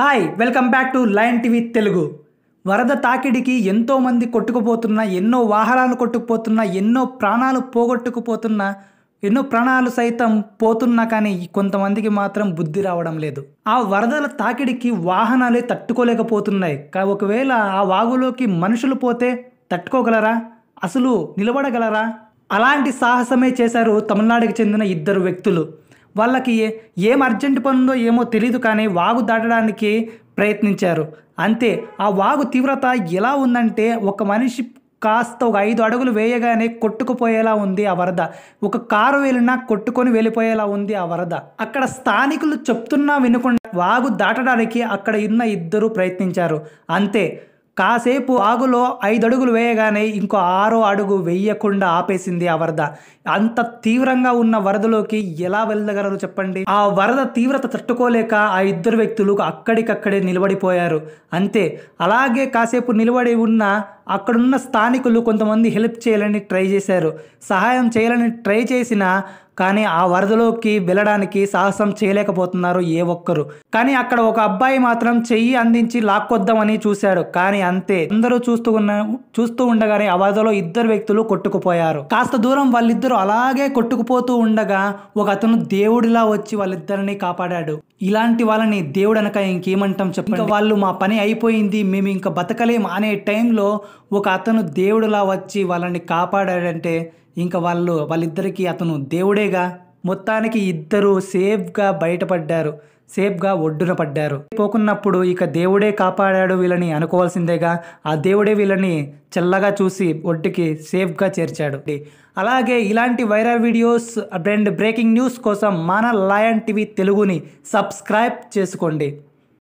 hi welcome back to Lion TV Telugu వరద తాకిడికి ఎంతోమంది కొట్టుకుపోతున్న ఎన్నో వాహనాలు కొట్టుకుపోతున్న ఎన్నో ప్రాణాలు పోగొట్టుకుపోతున్న ఎన్నో ప్రాణాలు సైతం పోతున్నా కానీ కొంతమందికి మాత్రం బుద్ధి రావడం లేదు ఆ వరదల తాకిడికి వాహనాలే తట్టుకోలేకపోతున్నాయి ఒకవేళ ఆ వాగులోకి మనుషులు పోతే తట్టుకోగలరా అసలు నిలబడగలరా అలాంటి సాహసమే చేశారు తమిళనాడుకి చెందిన ఇద్దరు వ్యక్తులు వాళ్ళకి ఏం అర్జెంట్ పనుందో ఏమో తెలియదు కానీ వాగు దాటడానికి ప్రయత్నించారు అంతే ఆ వాగు తీవ్రత ఎలా ఉందంటే ఒక మనిషి కాస్త ఒక ఐదు అడుగులు వేయగానే కొట్టుకుపోయేలా ఉంది ఆ వరద ఒక కారు వెళ్ళినా కొట్టుకొని వెళ్ళిపోయేలా ఉంది ఆ వరద అక్కడ స్థానికులు చెప్తున్నా వినకుండా వాగు దాటడానికి అక్కడ ఉన్న ఇద్దరు ప్రయత్నించారు అంతే కాసేపు ఆగులో ఐదు అడుగులు వేయగానే ఇంకో ఆరో అడుగు వేయకుండా ఆపేసింది ఆ వరద అంత తీవ్రంగా ఉన్న వరదలోకి ఎలా వెళ్ళగలరు చెప్పండి ఆ వరద తీవ్రత తట్టుకోలేక ఆ ఇద్దరు వ్యక్తులు అక్కడికక్కడే నిలబడిపోయారు అంతే అలాగే కాసేపు నిలబడి ఉన్న అక్కడున్న స్థానికులు కొంతమంది హెల్ప్ చేయాలని ట్రై చేశారు సహాయం చేయాలని ట్రై చేసినా కానీ ఆ వరదలోకి వెళ్ళడానికి సాహసం చేయలేకపోతున్నారు ఏ ఒక్కరు కానీ అక్కడ ఒక అబ్బాయి మాత్రం చెయ్యి అందించి లాక్కొద్దామని చూశాడు కానీ అంతే అందరూ చూస్తూ ఉన్న చూస్తూ ఉండగానే ఆ వరదలో ఇద్దరు వ్యక్తులు కొట్టుకుపోయారు కాస్త దూరం వాళ్ళిద్దరూ అలాగే కొట్టుకుపోతూ ఉండగా ఒక అతను దేవుడిలా వచ్చి వాళ్ళిద్దరిని కాపాడాడు ఇలాంటి వాళ్ళని దేవుడనక ఇంకేమంటాం చెప్పండి వాళ్ళు మా పని అయిపోయింది మేము ఇంకా బతకలేం అనే టైంలో ఒక అతను దేవుడులా వచ్చి వాళ్ళని కాపాడాడంటే ఇంకా వాళ్ళు వాళ్ళిద్దరికీ అతను దేవుడేగా మొత్తానికి ఇద్దరు సేఫ్గా బయటపడ్డారు సేఫ్గా ఒడ్డున పడ్డారు పోకున్నప్పుడు ఇక దేవుడే కాపాడాడు వీళ్ళని అనుకోవాల్సిందేగా ఆ దేవుడే వీళ్ళని చల్లగా చూసి ఒడ్డుకి సేఫ్గా చేర్చాడు అలాగే ఇలాంటి viral videos and breaking news కోసం మన లయన్ టీవీ తెలుగుని సబ్స్క్రైబ్ చేసుకోండి